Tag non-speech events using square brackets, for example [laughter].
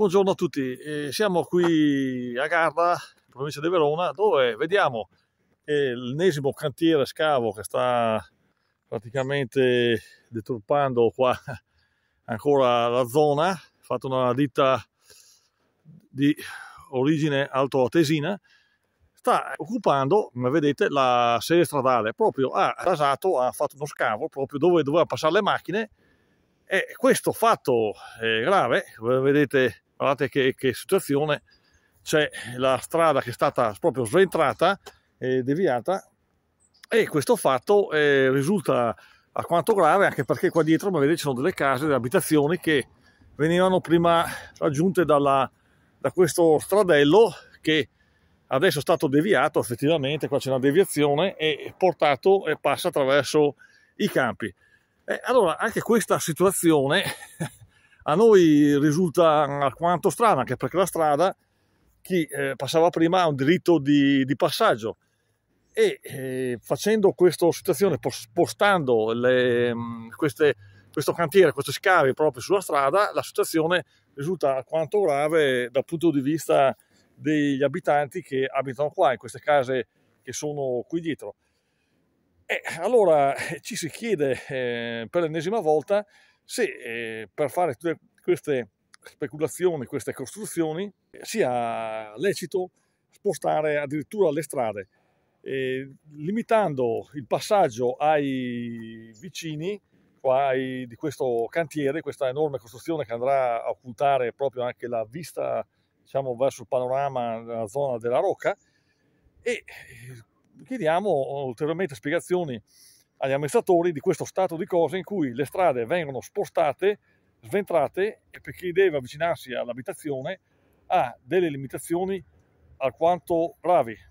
Buongiorno a tutti, eh, siamo qui a Garda, provincia di Verona, dove vediamo eh, l'ennesimo cantiere scavo che sta praticamente deturpando qua [laughs] ancora la zona, fatto una ditta di origine altoatesina, sta occupando, come vedete, la sede stradale, proprio ha rasato, ha fatto uno scavo proprio dove doveva passare le macchine e questo fatto eh, grave, come vedete guardate che, che situazione, c'è la strada che è stata proprio sventrata e deviata e questo fatto eh, risulta a quanto grave anche perché qua dietro magari ci sono delle case, delle abitazioni che venivano prima raggiunte dalla, da questo stradello che adesso è stato deviato effettivamente, qua c'è una deviazione e portato e passa attraverso i campi. Eh, allora anche questa situazione a noi risulta alquanto strana, anche perché la strada chi eh, passava prima ha un diritto di, di passaggio e eh, facendo questa situazione, spostando le, mm, queste, questo cantiere, questi scavi proprio sulla strada, la situazione risulta alquanto grave dal punto di vista degli abitanti che abitano qua, in queste case che sono qui dietro. E allora eh, ci si chiede eh, per l'ennesima volta se eh, per fare tutte queste speculazioni, queste costruzioni, sia lecito spostare addirittura le strade, eh, limitando il passaggio ai vicini qua, ai, di questo cantiere, questa enorme costruzione che andrà a occultare proprio anche la vista diciamo, verso il panorama della zona della Rocca e eh, chiediamo ulteriormente spiegazioni agli amministratori di questo stato di cose in cui le strade vengono spostate, sventrate e per chi deve avvicinarsi all'abitazione ha delle limitazioni alquanto gravi.